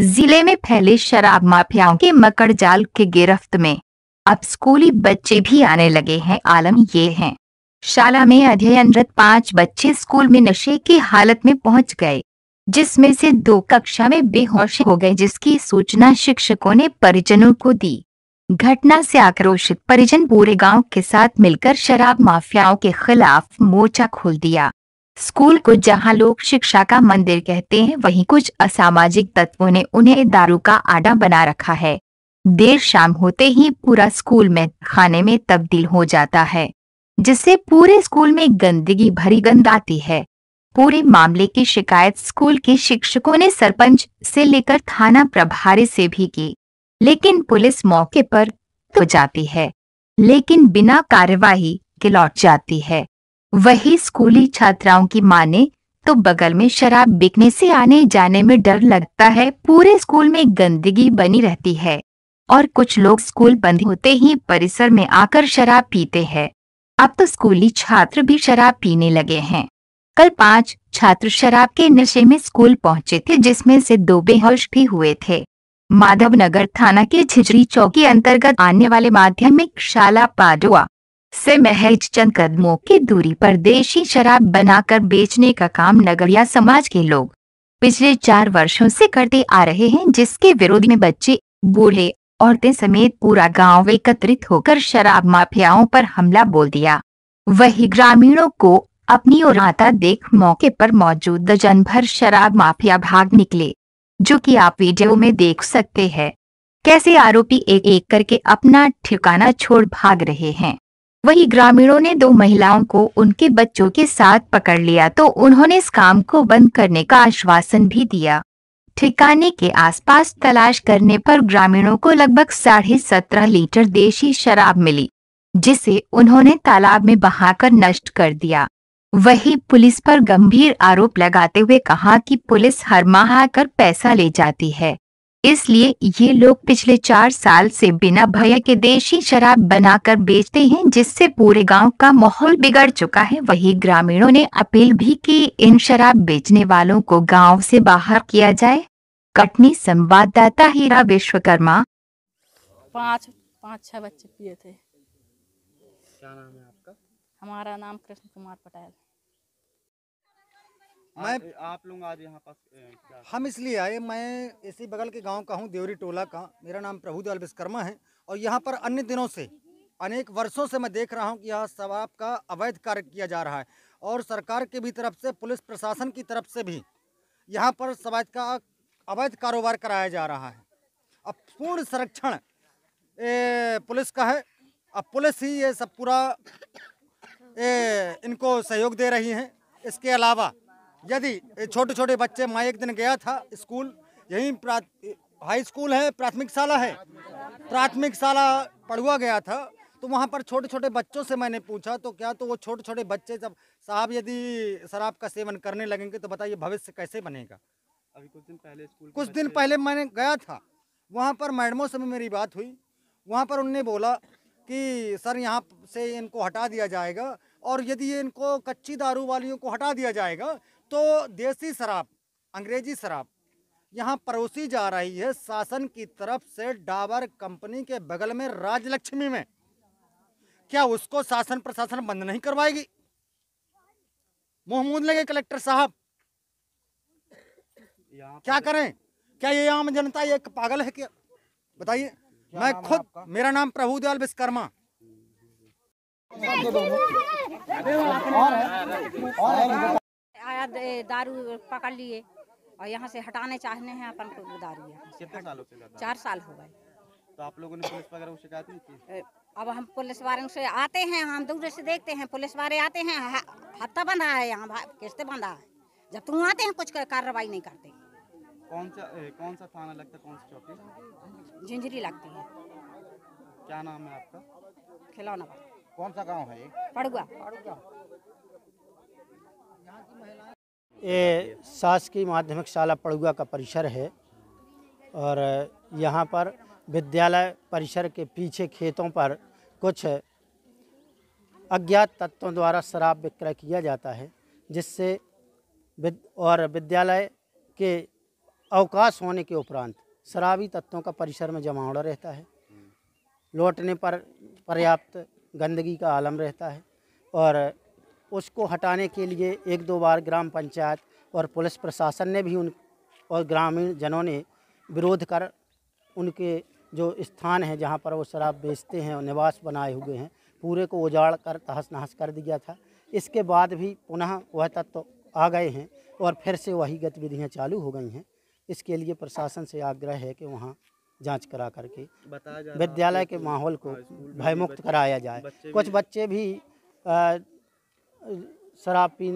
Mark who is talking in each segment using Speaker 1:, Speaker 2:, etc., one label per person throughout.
Speaker 1: जिले में फैले शराब माफियाओं के मकड़ जाल के गिरफ्त में अब स्कूली बच्चे भी आने लगे हैं आलम ये हैं शाला में अध्ययनरत पांच बच्चे स्कूल में नशे की हालत में पहुंच गए जिसमें से दो कक्षा में बेहोश हो गए जिसकी सूचना शिक्षकों ने परिजनों को दी घटना से आक्रोशित परिजन पूरे गांव के साथ मिलकर शराब माफियाओं के खिलाफ मोर्चा खोल दिया स्कूल को जहां लोग शिक्षा का मंदिर कहते हैं वहीं कुछ असामाजिक तत्वों ने उन्हें दारू का आडा बना रखा है देर शाम होते ही पूरा स्कूल में खाने में तब्दील हो जाता है जिससे पूरे स्कूल में गंदगी भरी गंद आती है पूरे मामले की शिकायत स्कूल के शिक्षकों ने सरपंच से लेकर थाना प्रभारी से भी की लेकिन पुलिस मौके पर तो जाती है लेकिन बिना कार्यवाही के लौट जाती है वही स्कूली छात्राओं की माने तो बगल में शराब बिकने से आने जाने में डर लगता है पूरे स्कूल में गंदगी बनी रहती है और कुछ लोग स्कूल बंद होते ही परिसर में आकर शराब पीते हैं अब तो स्कूली छात्र भी शराब पीने लगे हैं कल पांच छात्र शराब के नशे में स्कूल पहुंचे थे जिसमें से दो बेहोश भी हुए थे माधव नगर थाना के झिझरी चौकी अंतर्गत आने वाले माध्यमिक शाला पाडुआ से महज चंद कदमों की दूरी पर देशी शराब बनाकर बेचने का काम नगरिया समाज के लोग पिछले चार वर्षों से करते आ रहे हैं जिसके विरोध में बच्चे बूढ़े औरतें समेत पूरा गांव एकत्रित होकर शराब माफियाओं पर हमला बोल दिया वही ग्रामीणों को अपनी ओर आता देख मौके पर मौजूद दर्जन भर शराब माफिया भाग निकले जो कि आप वीडियो में देख सकते हैं कैसे आरोपी एक एक करके अपना ठिकाना छोड़ भाग रहे हैं वही ग्रामीणों ने दो महिलाओं को उनके बच्चों के साथ पकड़ लिया तो उन्होंने इस काम को बंद करने का आश्वासन भी दिया ठिकाने के आसपास तलाश करने पर ग्रामीणों को लगभग साढ़े सत्रह लीटर देशी शराब मिली जिसे उन्होंने तालाब में बहाकर नष्ट कर दिया वही पुलिस पर गंभीर आरोप लगाते हुए कहा कि पुलिस हर माह आकर पैसा ले जाती है इसलिए ये लोग पिछले चार साल से बिना भय के देशी शराब बनाकर बेचते हैं जिससे पूरे गांव का माहौल बिगड़ चुका है वही ग्रामीणों ने अपील भी की इन शराब बेचने वालों को गांव से बाहर किया जाए कटनी संवाददाता हीरा विश्वकर्मा पाँच पाँच छह बच्चे पिए थे क्या नाम है आपका हमारा नाम कृष्ण कुमार पटेल मैं
Speaker 2: आप लोग आज यहाँ पास हम इसलिए
Speaker 1: आए मैं
Speaker 3: इसी बगल के गांव का हूँ देवरी टोला का मेरा नाम प्रभुदयाल विश्वकर्मा है और यहाँ पर अन्य दिनों से अनेक वर्षों से मैं देख रहा हूँ कि यहाँ शवाब का अवैध कार्य किया जा रहा है और सरकार की भी तरफ से पुलिस प्रशासन की तरफ से भी यहाँ पर शवाद का अवैध कारोबार कराया जा रहा है अब पूर्ण संरक्षण पुलिस का है अब पुलिस ही ये सब पूरा इनको सहयोग दे रही है इसके अलावा यदि छोटे छोटे बच्चे मैं एक दिन गया था स्कूल यहीं हाई स्कूल है प्राथमिक शाला है प्राथमिक शाला पढ़ुआ गया था तो वहाँ पर छोटे छोटे बच्चों से मैंने पूछा तो क्या तो वो छोटे छोटे बच्चे जब साहब यदि शराब का सेवन करने लगेंगे तो बताइए भविष्य कैसे बनेगा अभी कुछ दिन पहले स्कूल कुछ दिन पहले मैंने गया था वहाँ पर मैडमों से भी मेरी बात हुई वहाँ पर उनने बोला कि सर यहाँ से इनको हटा दिया जाएगा और यदि इनको कच्ची दारू वालियों को हटा दिया जाएगा तो देसी शराब अंग्रेजी शराब यहाँ परोसी जा रही है शासन की तरफ से डाबर कंपनी के बगल में राजलक्ष्मी में क्या उसको शासन प्रशासन बंद नहीं करवाएगी मोहम्मद लगे कलेक्टर साहब क्या करें क्या ये आम जनता एक पागल है क्या बताइए मैं खुद मेरा नाम प्रभु दयाल विश्वकर्मा और है, और है। दारू पकड़ लिए और यहाँ से हटाने चाहने हैं अपन को दारू कितने चार साल हो गए तो आप लोगों ने पुलिस वगैरह शिकायत नहीं की अब हम पुलिस वाले से आते हैं हम दूर से देखते हैं पुलिस वाले आते हैं हफ्ता बंधा है यहाँ किस्ते बंधा है जब तुम आते हैं कुछ कार्रवाई नहीं करते कौन सा ए, कौन सा थाना लगता है कौन सी चौकी झिंझरी लगती है क्या नाम है आपका खिलौना कौन सा गाँव है पड़ुआ पड़ुआ
Speaker 2: ये शासकीय माध्यमिक शाला पड़ुआ का परिसर है और यहाँ पर विद्यालय परिसर के पीछे खेतों पर कुछ अज्ञात तत्वों द्वारा शराब विक्रय किया जाता है जिससे विद और विद्यालय के अवकाश होने के उपरांत शराबी तत्वों का परिसर में जमावड़ा रहता है लौटने पर पर्याप्त गंदगी का आलम रहता है और उसको हटाने के लिए एक दो बार ग्राम पंचायत और पुलिस प्रशासन ने भी उन और ग्रामीण जनों ने विरोध कर उनके जो स्थान है जहाँ पर वो शराब बेचते हैं और निवास बनाए हुए हैं पूरे को उजाड़ कर तहस नहस कर दिया था इसके बाद भी पुनः वह तत्व तो आ गए हैं और फिर से वही गतिविधियाँ चालू हो गई हैं इसके लिए प्रशासन से आग्रह है कि वहाँ जांच करा करके विद्यालय के माहौल को हाँ, भयमुक्त कराया जाए कुछ बच्चे भी आ, शराब पी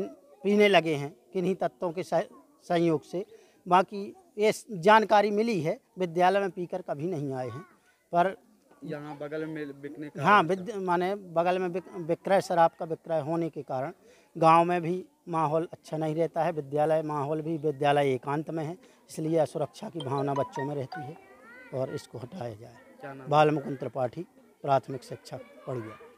Speaker 2: पीने लगे हैं किन्हीं तत्वों के संयोग से बाकी ये जानकारी मिली है विद्यालय में पीकर कभी नहीं आए हैं पर
Speaker 3: यहाँ बगल में बिकने का हाँ
Speaker 2: माने बगल में विक्रय शराब का विक्रय होने के कारण गांव में भी माहौल अच्छा नहीं रहता है विद्यालय माहौल भी विद्यालय एकांत में है इसलिए असुरक्षा की भावना बच्चों में रहती है और इसको हटाया जाए बाल मुकुंद त्रिपाठी प्राथमिक शिक्षक पढ़ गया